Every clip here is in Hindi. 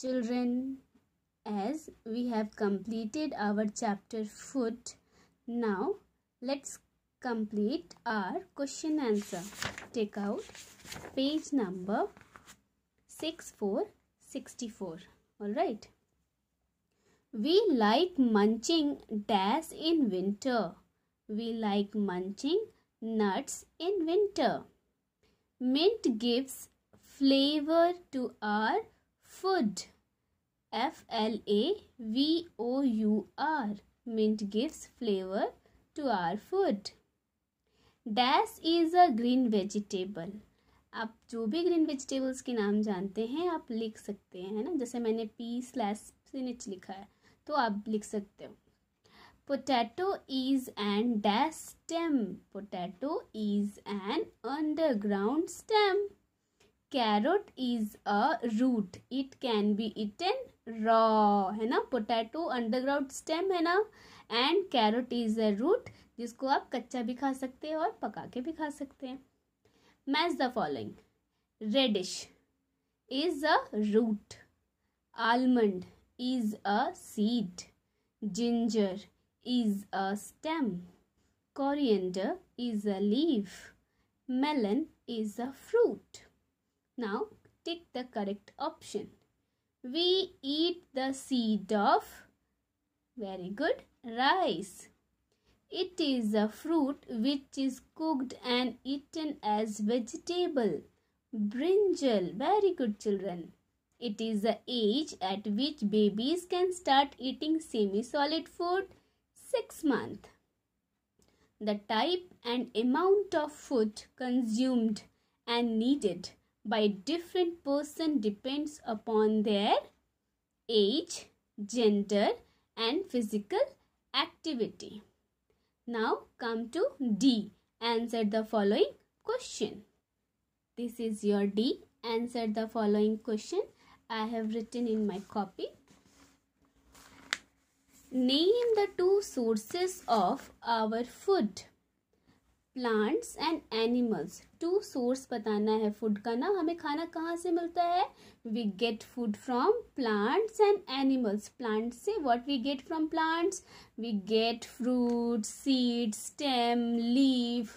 Children, as we have completed our chapter foot, now let's complete our question answer. Take out page number 6464. Alright. We like munching dash in winter. We like munching nuts in winter. Mint gives flavor to our food f l a v o u r mint gives flavor to our food dash is a green vegetable आप जो भी ग्रीन वेजिटेबल्स के नाम जानते हैं आप लिख सकते हैं ना जैसे मैंने पी स्लैस स्पिनच लिखा है तो आप लिख सकते हो potato is an dash stem potato is an underground stem is a root it can be eaten raw है ना पोटैटो अंडरग्राउंड स्टेम है ना and carrot is a root जिसको आप कच्चा भी खा सकते हैं और पका के भी खा सकते हैं match the following radish is a root almond is a seed ginger is a stem coriander is a leaf melon is a fruit Now tick the correct option. We eat the seed of, very good, rice. It is a fruit which is cooked and eaten as vegetable. Brinjal, very good children. It is the age at which babies can start eating semi-solid food, 6 month. The type and amount of food consumed and needed by different person depends upon their age, gender and physical activity. Now come to D. Answer the following question. This is your D. Answer the following question I have written in my copy. Name the two sources of our food. Plants and animals two source बताना है फूड का ना हमें खाना कहाँ से मिलता है we get food from plants and animals plants से what we get from plants we get fruit seed stem leaf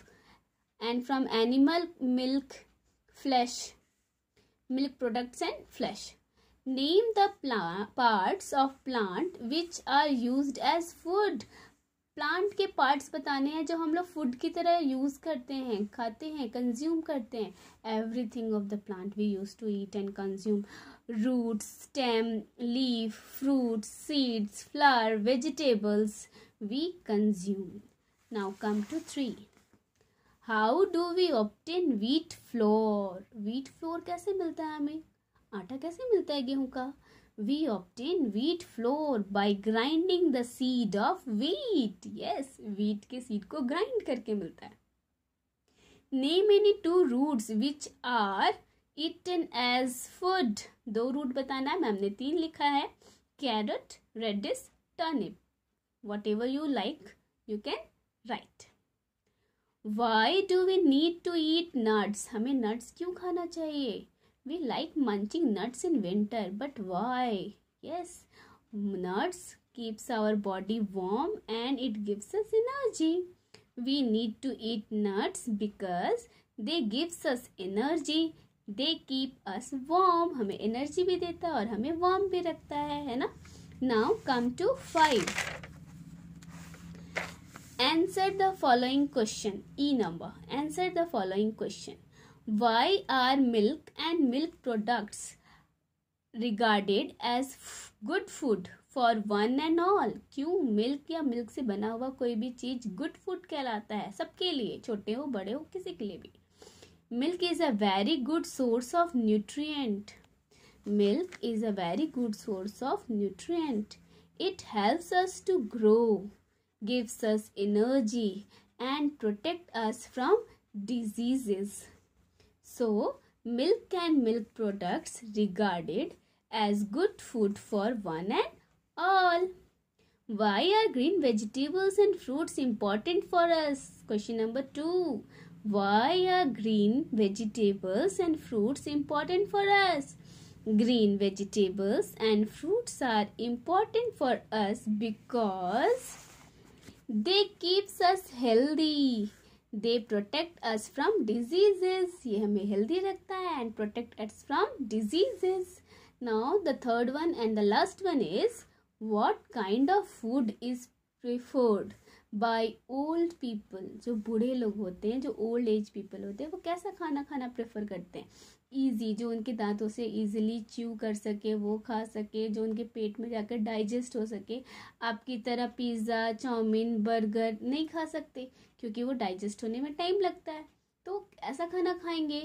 and from animal milk flesh milk products and flesh name the parts of plant which are use as food plant के पार्ट्स बताने हैं जो हम लोग फूड की तरह यूज़ करते हैं खाते हैं कंज्यूम करते हैं everything of the plant we use to eat and consume root stem leaf fruit seeds flower vegetables we consume now come to three how do we obtain wheat flour wheat flour कैसे मिलता है हमें आटा कैसे मिलता है गेहूँ का we obtain wheat flour by grinding the seed of wheat yes wheat के seed को grind करके मिलता है name any two roots which are eaten as food दो root बताना है मैम ने तीन लिखा है carrot radish turnip whatever you like you can write why do we need to eat nuts हमें nuts क्यों खाना चाहिए We like munching nuts in winter, but why? Yes, nuts keeps our body warm and it gives us energy. We need to eat nuts because they gives us energy. They keep us warm. हमें energy भी देता है और हमें warm भी रखता है है ना Now come to 5. Answer the following question. E number. Answer the following question why are milk and milk products regarded as good food for one and all क्यों milk या milk से बना हुआ कोई भी चीज good food कहलाता है सबके लिए छोटे हो बड़े हो किसी के लिए भी milk is a very good source of nutrient milk is a very good source of nutrient it helps us to grow gives us energy and protect us from diseases so, milk and milk products regarded as good food for one and all. Why are green vegetables and fruits important for us? Question number 2. Why are green vegetables and fruits important for us? Green vegetables and fruits are important for us because they keeps us healthy. They protect us from diseases ये हमें हेल्दी रखता है and protect us from diseases now the third one and the last one is what kind of food is preferred by old people जो बूढ़े लोग होते हैं जो ओल्ड एज पीपल होते हैं वो कैसा खाना खाना प्रेफर करते हैं ईजी जो उनके दांतों से ईजिली च्यू कर सके वो खा सके जो उनके पेट में जाकर डाइजेस्ट हो सके आपकी तरह पिज़्ज़ा चाउमीन बर्गर नहीं खा सकते क्योंकि वो डाइजेस्ट होने में टाइम लगता है तो ऐसा खाना खाएंगे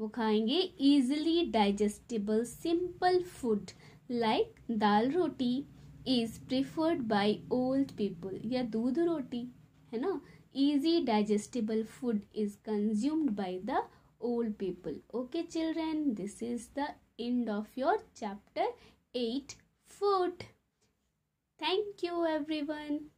वो खाएंगे easily digestible simple food like dal roti is preferred by old people या दूध रोटी है ना easy digestible food is consumed by the old people. Okay, children, this is the end of your chapter 8 food. Thank you, everyone.